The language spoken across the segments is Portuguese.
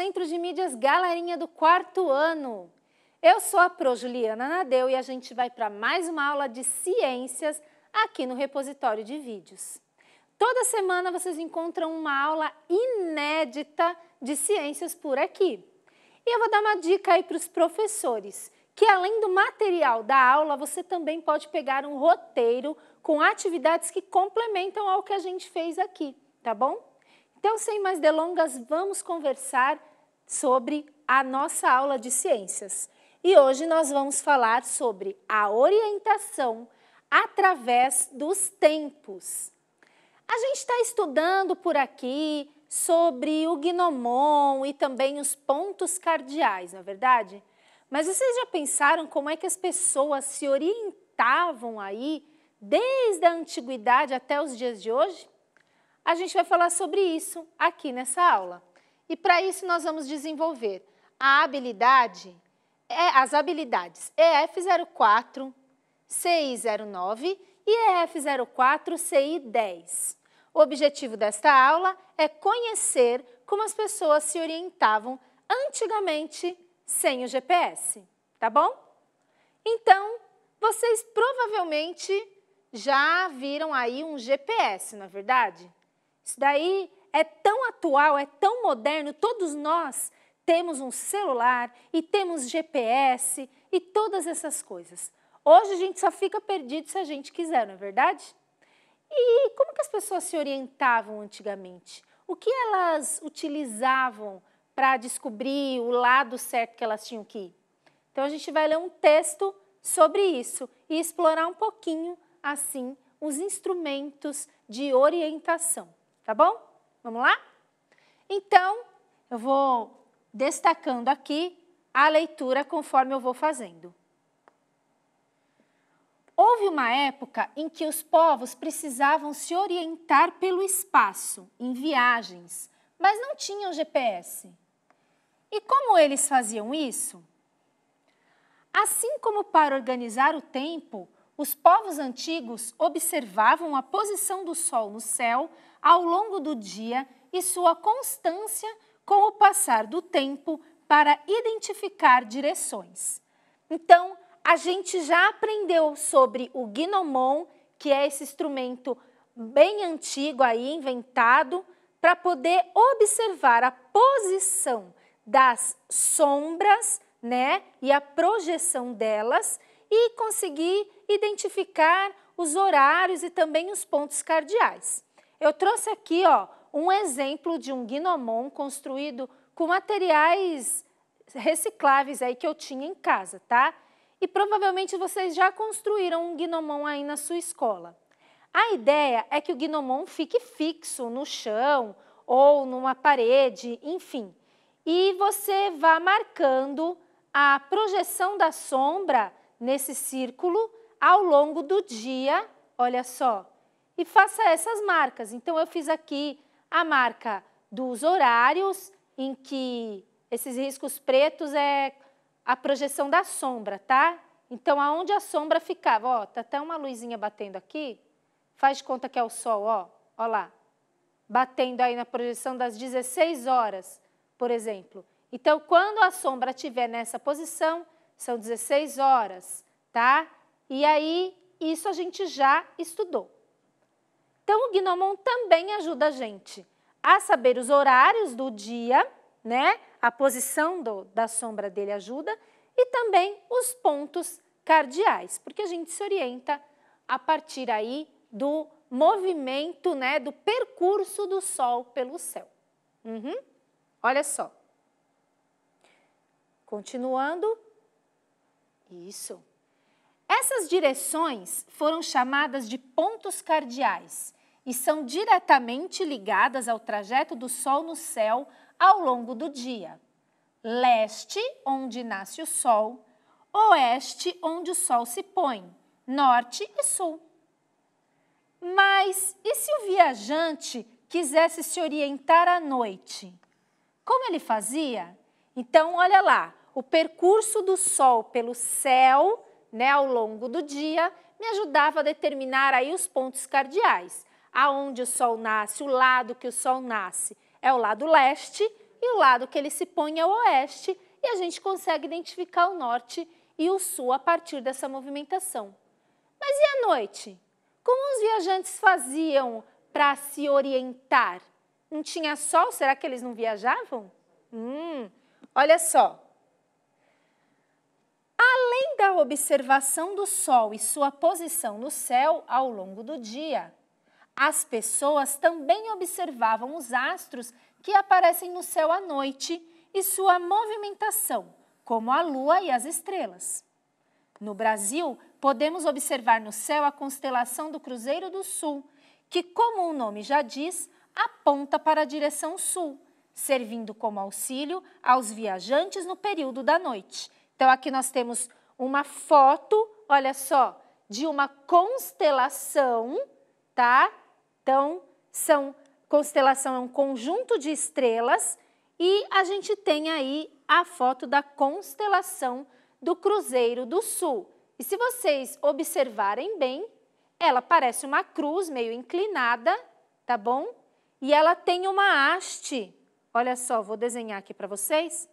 Centro de Mídias Galerinha do quarto ano. Eu sou a Pro Juliana Nadeu e a gente vai para mais uma aula de ciências aqui no repositório de vídeos. Toda semana vocês encontram uma aula inédita de ciências por aqui. E eu vou dar uma dica aí para os professores, que além do material da aula, você também pode pegar um roteiro com atividades que complementam ao que a gente fez aqui, tá bom? Então, sem mais delongas, vamos conversar sobre a nossa aula de ciências. E hoje nós vamos falar sobre a orientação através dos tempos. A gente está estudando por aqui sobre o gnomon e também os pontos cardeais, não é verdade? Mas vocês já pensaram como é que as pessoas se orientavam aí desde a antiguidade até os dias de hoje? A gente vai falar sobre isso aqui nessa aula. E para isso nós vamos desenvolver a habilidade, é, as habilidades EF04, CI09 e EF04, CI10. O objetivo desta aula é conhecer como as pessoas se orientavam antigamente sem o GPS, tá bom? Então, vocês provavelmente já viram aí um GPS, não é verdade? Isso daí é tão atual, é tão moderno, todos nós temos um celular e temos GPS e todas essas coisas. Hoje a gente só fica perdido se a gente quiser, não é verdade? E como que as pessoas se orientavam antigamente? O que elas utilizavam para descobrir o lado certo que elas tinham que ir? Então a gente vai ler um texto sobre isso e explorar um pouquinho assim os instrumentos de orientação, tá bom? Vamos lá? Então, eu vou destacando aqui a leitura conforme eu vou fazendo. Houve uma época em que os povos precisavam se orientar pelo espaço, em viagens, mas não tinham GPS. E como eles faziam isso? Assim como para organizar o tempo, os povos antigos observavam a posição do Sol no céu ao longo do dia e sua constância com o passar do tempo para identificar direções. Então, a gente já aprendeu sobre o gnomon, que é esse instrumento bem antigo aí inventado para poder observar a posição das sombras, né, e a projeção delas e conseguir identificar os horários e também os pontos cardeais. Eu trouxe aqui ó, um exemplo de um gnomon construído com materiais recicláveis aí que eu tinha em casa, tá? E provavelmente vocês já construíram um gnomon aí na sua escola. A ideia é que o gnomon fique fixo no chão ou numa parede, enfim. E você vá marcando a projeção da sombra nesse círculo ao longo do dia, olha só, e faça essas marcas. Então, eu fiz aqui a marca dos horários, em que esses riscos pretos é a projeção da sombra, tá? Então, aonde a sombra ficava, ó, tá até uma luzinha batendo aqui, faz de conta que é o sol, ó, ó lá, batendo aí na projeção das 16 horas, por exemplo. Então, quando a sombra estiver nessa posição, são 16 horas, tá? E aí, isso a gente já estudou. Então, o Gnomon também ajuda a gente a saber os horários do dia, né? A posição do, da sombra dele ajuda e também os pontos cardeais, porque a gente se orienta a partir aí do movimento, né, do percurso do Sol pelo céu. Uhum. Olha só. Continuando. Isso. Essas direções foram chamadas de pontos cardeais e são diretamente ligadas ao trajeto do Sol no céu ao longo do dia. Leste, onde nasce o Sol, oeste, onde o Sol se põe, norte e sul. Mas e se o viajante quisesse se orientar à noite? Como ele fazia? Então, olha lá, o percurso do Sol pelo céu, né, ao longo do dia, me ajudava a determinar aí os pontos cardeais aonde o sol nasce, o lado que o sol nasce é o lado leste e o lado que ele se põe é o oeste, e a gente consegue identificar o norte e o sul a partir dessa movimentação. Mas e à noite? Como os viajantes faziam para se orientar? Não tinha sol? Será que eles não viajavam? Hum, olha só. Além da observação do sol e sua posição no céu ao longo do dia, as pessoas também observavam os astros que aparecem no céu à noite e sua movimentação, como a lua e as estrelas. No Brasil, podemos observar no céu a constelação do Cruzeiro do Sul, que, como o nome já diz, aponta para a direção sul, servindo como auxílio aos viajantes no período da noite. Então, aqui nós temos uma foto, olha só, de uma constelação, tá? Então, são constelação é um conjunto de estrelas e a gente tem aí a foto da constelação do Cruzeiro do Sul. E se vocês observarem bem, ela parece uma cruz meio inclinada, tá bom? E ela tem uma haste. Olha só, vou desenhar aqui para vocês.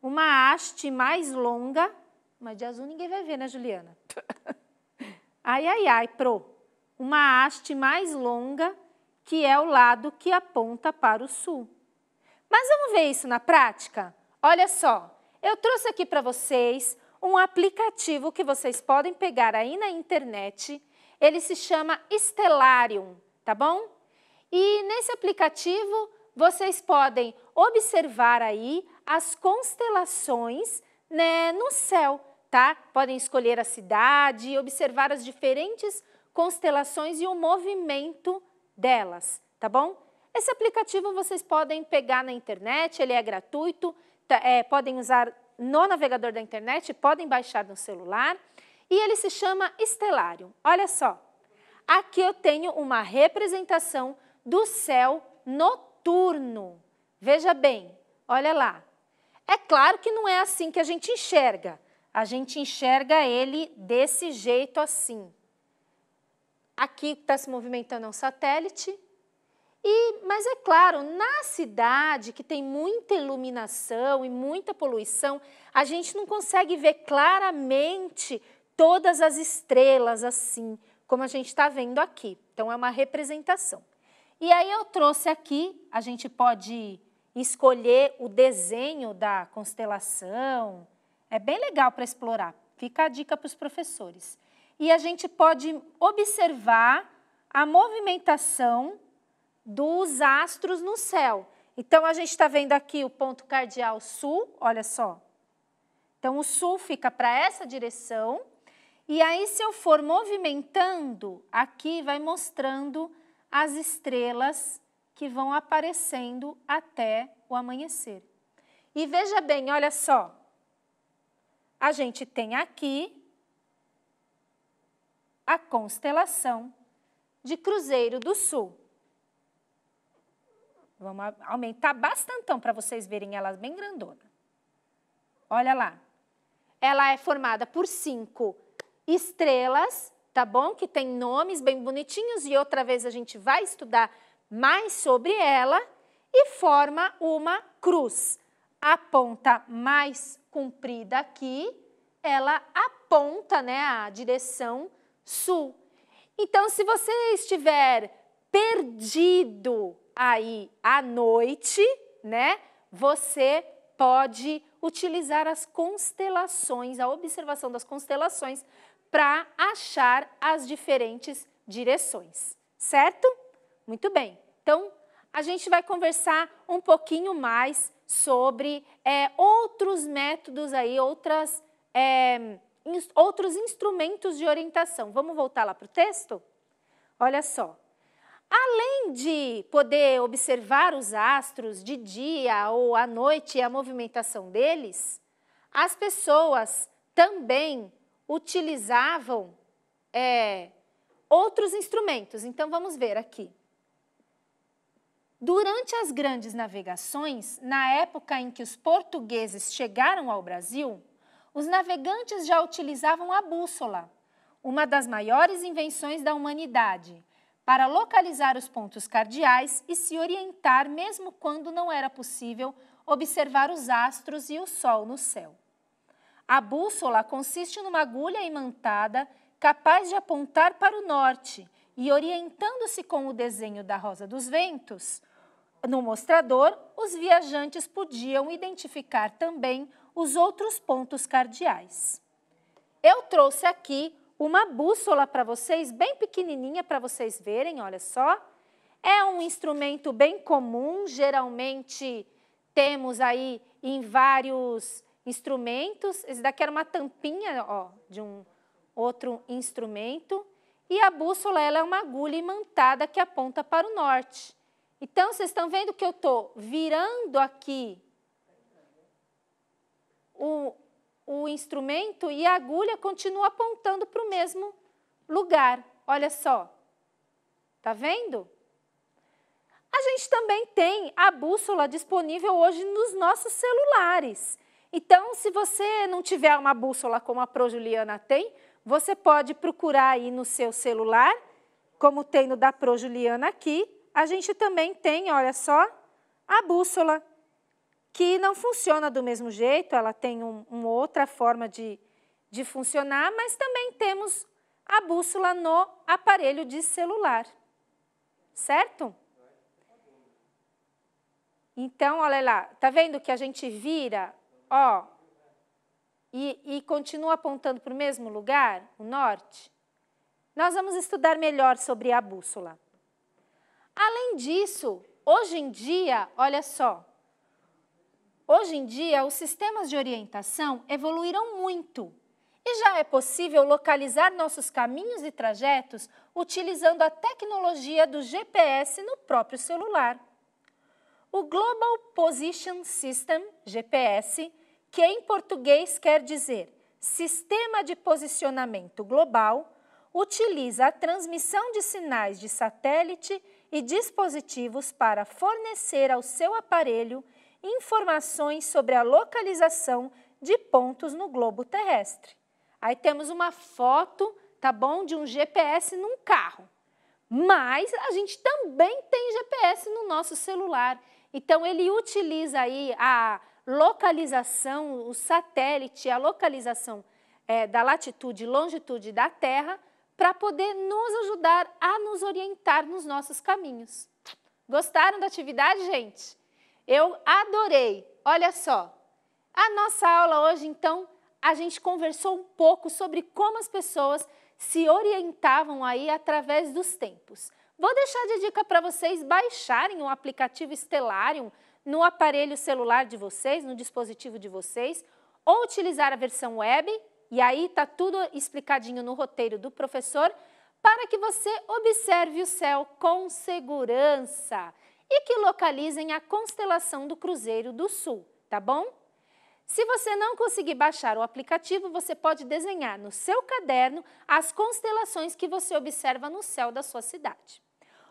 Uma haste mais longa, mas de azul ninguém vai ver, né, Juliana? ai, ai, ai, pro uma haste mais longa, que é o lado que aponta para o sul. Mas vamos ver isso na prática? Olha só, eu trouxe aqui para vocês um aplicativo que vocês podem pegar aí na internet. Ele se chama Stellarium, tá bom? E nesse aplicativo vocês podem observar aí as constelações né, no céu, tá? Podem escolher a cidade e observar as diferentes constelações constelações e o movimento delas, tá bom? Esse aplicativo vocês podem pegar na internet, ele é gratuito, tá, é, podem usar no navegador da internet, podem baixar no celular e ele se chama Estelário. Olha só, aqui eu tenho uma representação do céu noturno. Veja bem, olha lá. É claro que não é assim que a gente enxerga. A gente enxerga ele desse jeito assim. Aqui está se movimentando é um satélite. E, mas é claro, na cidade que tem muita iluminação e muita poluição, a gente não consegue ver claramente todas as estrelas assim, como a gente está vendo aqui. Então, é uma representação. E aí eu trouxe aqui, a gente pode escolher o desenho da constelação. É bem legal para explorar. Fica a dica para os professores e a gente pode observar a movimentação dos astros no céu. Então, a gente está vendo aqui o ponto cardeal sul, olha só. Então, o sul fica para essa direção. E aí, se eu for movimentando, aqui vai mostrando as estrelas que vão aparecendo até o amanhecer. E veja bem, olha só. A gente tem aqui a constelação de Cruzeiro do Sul. Vamos aumentar bastante para vocês verem ela bem grandona. Olha lá. Ela é formada por cinco estrelas, tá bom? Que tem nomes bem bonitinhos e outra vez a gente vai estudar mais sobre ela e forma uma cruz. A ponta mais comprida aqui, ela aponta né, a direção sul. Então, se você estiver perdido aí à noite, né? Você pode utilizar as constelações, a observação das constelações para achar as diferentes direções, certo? Muito bem. Então, a gente vai conversar um pouquinho mais sobre é, outros métodos aí, outras é, outros instrumentos de orientação. Vamos voltar lá para o texto? Olha só. Além de poder observar os astros de dia ou à noite e a movimentação deles, as pessoas também utilizavam é, outros instrumentos. Então, vamos ver aqui. Durante as grandes navegações, na época em que os portugueses chegaram ao Brasil, os navegantes já utilizavam a bússola, uma das maiores invenções da humanidade, para localizar os pontos cardeais e se orientar mesmo quando não era possível observar os astros e o sol no céu. A bússola consiste numa agulha imantada capaz de apontar para o norte e orientando-se com o desenho da rosa dos ventos, no mostrador, os viajantes podiam identificar também os outros pontos cardeais. Eu trouxe aqui uma bússola para vocês, bem pequenininha para vocês verem, olha só. É um instrumento bem comum, geralmente temos aí em vários instrumentos. Esse daqui era uma tampinha ó, de um outro instrumento. E a bússola ela é uma agulha imantada que aponta para o norte. Então, vocês estão vendo que eu estou virando aqui o, o instrumento e a agulha continua apontando para o mesmo lugar. Olha só. Tá vendo? A gente também tem a bússola disponível hoje nos nossos celulares. Então, se você não tiver uma bússola como a ProJuliana tem, você pode procurar aí no seu celular, como tem no da ProJuliana aqui. A gente também tem, olha só, a bússola que não funciona do mesmo jeito, ela tem um, uma outra forma de, de funcionar, mas também temos a bússola no aparelho de celular, certo? Então, olha lá, tá vendo que a gente vira, ó, e, e continua apontando para o mesmo lugar, o norte? Nós vamos estudar melhor sobre a bússola. Além disso, hoje em dia, olha só, Hoje em dia, os sistemas de orientação evoluíram muito e já é possível localizar nossos caminhos e trajetos utilizando a tecnologia do GPS no próprio celular. O Global Position System, GPS, que em português quer dizer Sistema de Posicionamento Global, utiliza a transmissão de sinais de satélite e dispositivos para fornecer ao seu aparelho informações sobre a localização de pontos no globo terrestre. Aí temos uma foto, tá bom, de um GPS num carro. Mas a gente também tem GPS no nosso celular. Então ele utiliza aí a localização, o satélite, a localização é, da latitude e longitude da Terra para poder nos ajudar a nos orientar nos nossos caminhos. Gostaram da atividade, gente? Eu adorei. Olha só. A nossa aula hoje, então, a gente conversou um pouco sobre como as pessoas se orientavam aí através dos tempos. Vou deixar de dica para vocês baixarem o aplicativo Stellarium no aparelho celular de vocês, no dispositivo de vocês, ou utilizar a versão web, e aí está tudo explicadinho no roteiro do professor, para que você observe o céu com segurança e que localizem a constelação do Cruzeiro do Sul, tá bom? Se você não conseguir baixar o aplicativo, você pode desenhar no seu caderno as constelações que você observa no céu da sua cidade.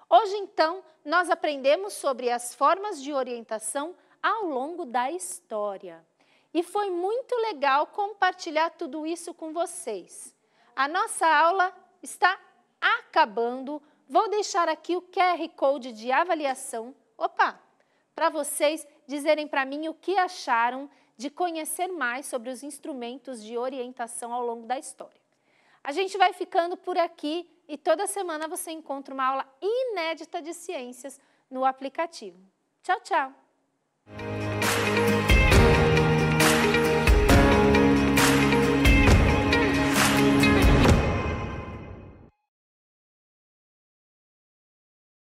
Hoje, então, nós aprendemos sobre as formas de orientação ao longo da história. E foi muito legal compartilhar tudo isso com vocês. A nossa aula está acabando. Vou deixar aqui o QR Code de avaliação, opa, para vocês dizerem para mim o que acharam de conhecer mais sobre os instrumentos de orientação ao longo da história. A gente vai ficando por aqui e toda semana você encontra uma aula inédita de ciências no aplicativo. Tchau, tchau!